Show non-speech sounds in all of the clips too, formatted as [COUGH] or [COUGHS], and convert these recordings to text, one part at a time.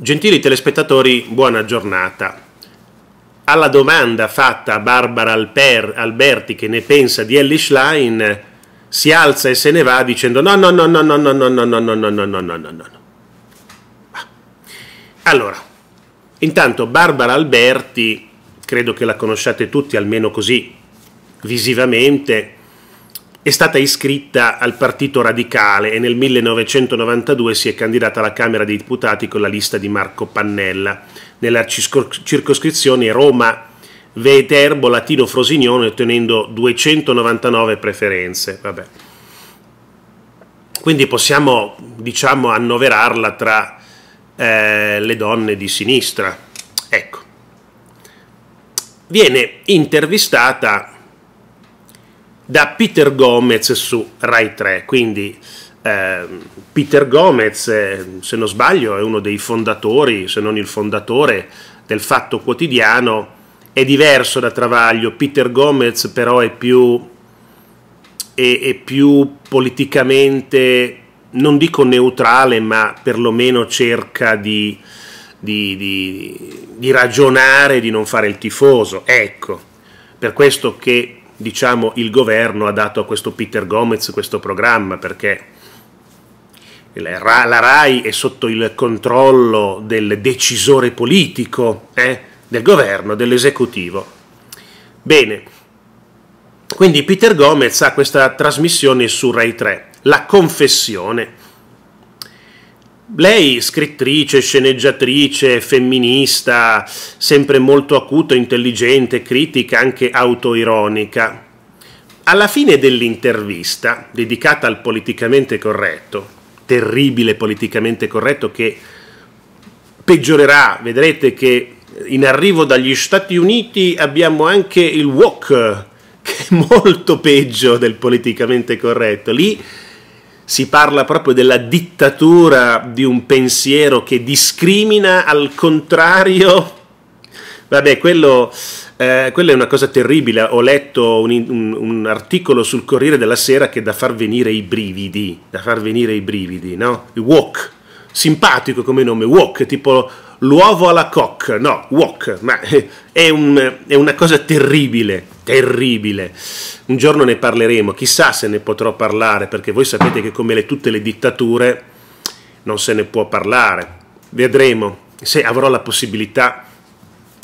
Gentili telespettatori, buona giornata. Alla domanda fatta a Barbara Alberti che ne pensa di Ellie Schlein, si alza e se ne va dicendo no no no no no no no no no no no no no no no no. Allora, intanto Barbara Alberti, credo che la conosciate tutti almeno così visivamente, è stata iscritta al Partito Radicale e nel 1992 si è candidata alla Camera dei Deputati con la lista di Marco Pannella. Nella circoscrizione Roma Veterbo Latino Frosinone ottenendo 299 preferenze. Vabbè. Quindi possiamo diciamo annoverarla tra eh, le donne di sinistra. Ecco. Viene intervistata da Peter Gomez su Rai 3. Quindi eh, Peter Gomez, eh, se non sbaglio, è uno dei fondatori, se non il fondatore, del Fatto Quotidiano. È diverso da Travaglio, Peter Gomez però è più, è, è più politicamente, non dico neutrale, ma perlomeno cerca di, di, di, di ragionare, di non fare il tifoso. Ecco, per questo che diciamo, il governo ha dato a questo Peter Gomez questo programma perché la RAI è sotto il controllo del decisore politico, eh, del governo, dell'esecutivo. Bene, quindi Peter Gomez ha questa trasmissione su Rai 3, La Confessione, lei, scrittrice, sceneggiatrice, femminista, sempre molto acuta, intelligente, critica, anche autoironica. Alla fine dell'intervista, dedicata al politicamente corretto, terribile politicamente corretto che peggiorerà, vedrete che in arrivo dagli Stati Uniti abbiamo anche il walk, che è molto peggio del politicamente corretto. Lì si parla proprio della dittatura di un pensiero che discrimina al contrario. Vabbè, quello, eh, quella è una cosa terribile. Ho letto un, un, un, articolo sul Corriere della Sera che è da far venire i brividi, da far venire i brividi, no? Walk, simpatico come nome, walk, tipo l'uovo alla cocca, no, walk, ma [LAUGHS] è, un, è una cosa terribile terribile. Un giorno ne parleremo, chissà se ne potrò parlare, perché voi sapete che come le, tutte le dittature non se ne può parlare. Vedremo se avrò la possibilità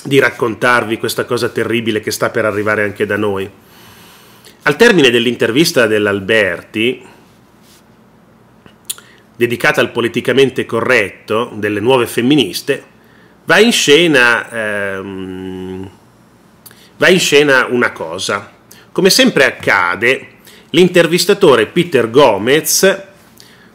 di raccontarvi questa cosa terribile che sta per arrivare anche da noi. Al termine dell'intervista dell'Alberti, dedicata al politicamente corretto delle nuove femministe, va in scena ehm, va in scena una cosa. Come sempre accade, l'intervistatore Peter Gomez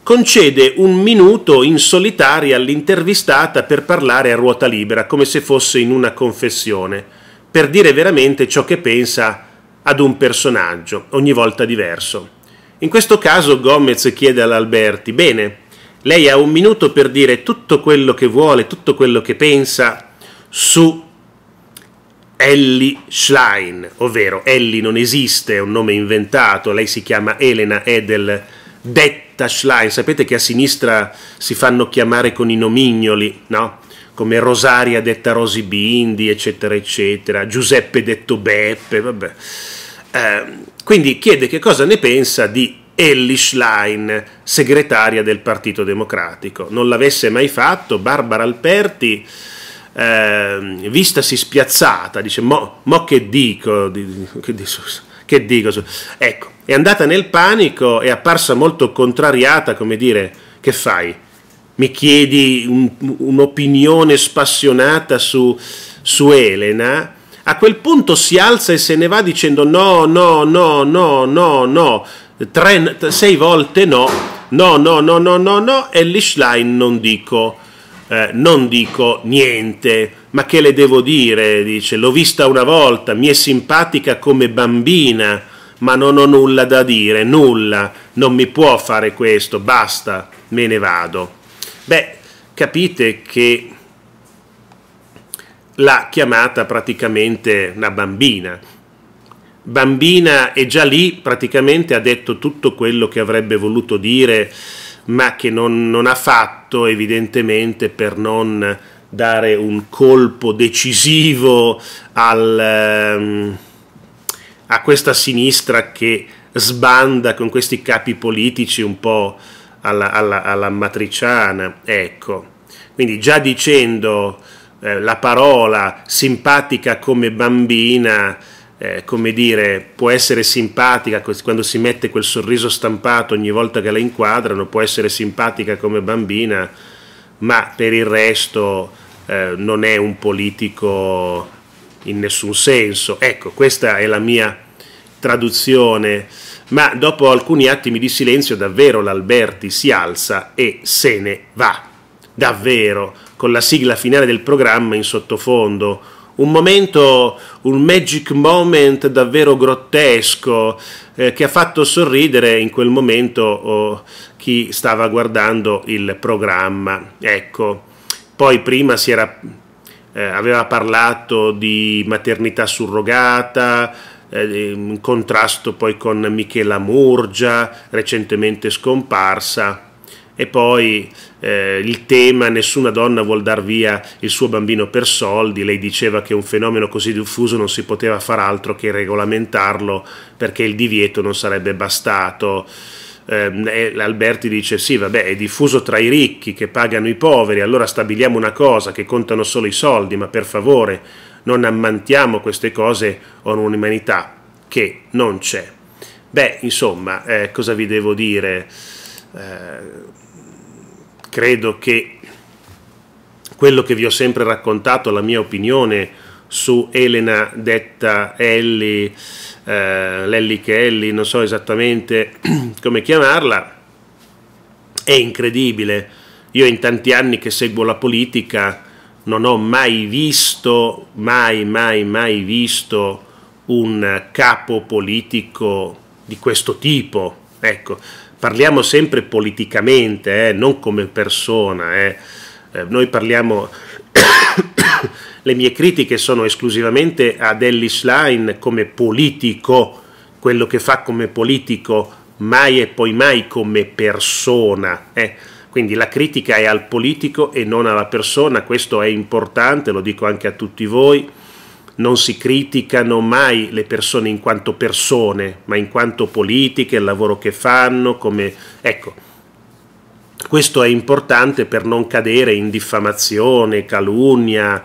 concede un minuto in solitaria all'intervistata per parlare a ruota libera, come se fosse in una confessione, per dire veramente ciò che pensa ad un personaggio, ogni volta diverso. In questo caso Gomez chiede all'Alberti, bene, lei ha un minuto per dire tutto quello che vuole, tutto quello che pensa su Ellie Schlein, ovvero Ellie non esiste, è un nome inventato, lei si chiama Elena Edel, detta Schlein, sapete che a sinistra si fanno chiamare con i nomignoli, no? Come Rosaria detta Rosy Bindi, eccetera, eccetera, Giuseppe detto Beppe, vabbè. Eh, quindi chiede che cosa ne pensa di Ellie Schlein, segretaria del Partito Democratico. Non l'avesse mai fatto Barbara Alperti eh, vistasi spiazzata, dice, mo, mo che dico, che dico, che dico, ecco, è andata nel panico, è apparsa molto contrariata, come dire, che fai? Mi chiedi un, un'opinione spassionata su, su Elena? A quel punto si alza e se ne va dicendo no, no, no, no, no, no, tre, sei volte no, no, no, no, no, no, no, e Lischlein non dico eh, non dico niente, ma che le devo dire? Dice, l'ho vista una volta, mi è simpatica come bambina, ma non ho nulla da dire, nulla, non mi può fare questo, basta, me ne vado. Beh, capite che l'ha chiamata praticamente una bambina. Bambina e già lì praticamente ha detto tutto quello che avrebbe voluto dire ma che non, non ha fatto evidentemente per non dare un colpo decisivo al, um, a questa sinistra che sbanda con questi capi politici un po' alla, alla, alla matriciana. Ecco, quindi già dicendo eh, la parola simpatica come bambina, eh, come dire, può essere simpatica quando si mette quel sorriso stampato ogni volta che la inquadrano, può essere simpatica come bambina, ma per il resto eh, non è un politico in nessun senso. Ecco, questa è la mia traduzione. Ma dopo alcuni attimi di silenzio davvero l'Alberti si alza e se ne va. Davvero, con la sigla finale del programma in sottofondo, un momento, un magic moment davvero grottesco eh, che ha fatto sorridere in quel momento oh, chi stava guardando il programma. Ecco, poi prima si era, eh, aveva parlato di maternità surrogata, eh, in contrasto poi con Michela Murgia, recentemente scomparsa e poi eh, il tema nessuna donna vuol dar via il suo bambino per soldi, lei diceva che un fenomeno così diffuso non si poteva far altro che regolamentarlo perché il divieto non sarebbe bastato. Eh, Alberti dice sì, vabbè, è diffuso tra i ricchi che pagano i poveri, allora stabiliamo una cosa, che contano solo i soldi, ma per favore non ammantiamo queste cose o un'umanità che non c'è. Beh, insomma, eh, cosa vi devo dire? Eh, credo che quello che vi ho sempre raccontato, la mia opinione su Elena detta Ellie, eh, Lelly che non so esattamente [CLEARS THROAT] come chiamarla, è incredibile. Io in tanti anni che seguo la politica non ho mai visto, mai, mai, mai visto un capo politico di questo tipo. Ecco, parliamo sempre politicamente, eh, non come persona. Eh. eh noi parliamo, [COUGHS] le mie critiche sono esclusivamente ad Ellis Line come politico, quello che fa come politico, mai e poi mai come persona. Eh. Quindi la critica è al politico e non alla persona, questo è importante, lo dico anche a tutti voi non si criticano mai le persone in quanto persone, ma in quanto politiche, il lavoro che fanno, come... Ecco, questo è importante per non cadere in diffamazione, calunnia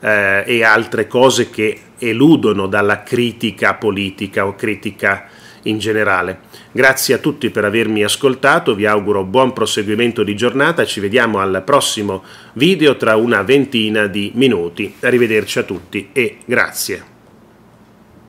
eh, e altre cose che eludono dalla critica politica o critica in generale. Grazie a tutti per avermi ascoltato, vi auguro buon proseguimento di giornata, ci vediamo al prossimo video tra una ventina di minuti. Arrivederci a tutti e grazie.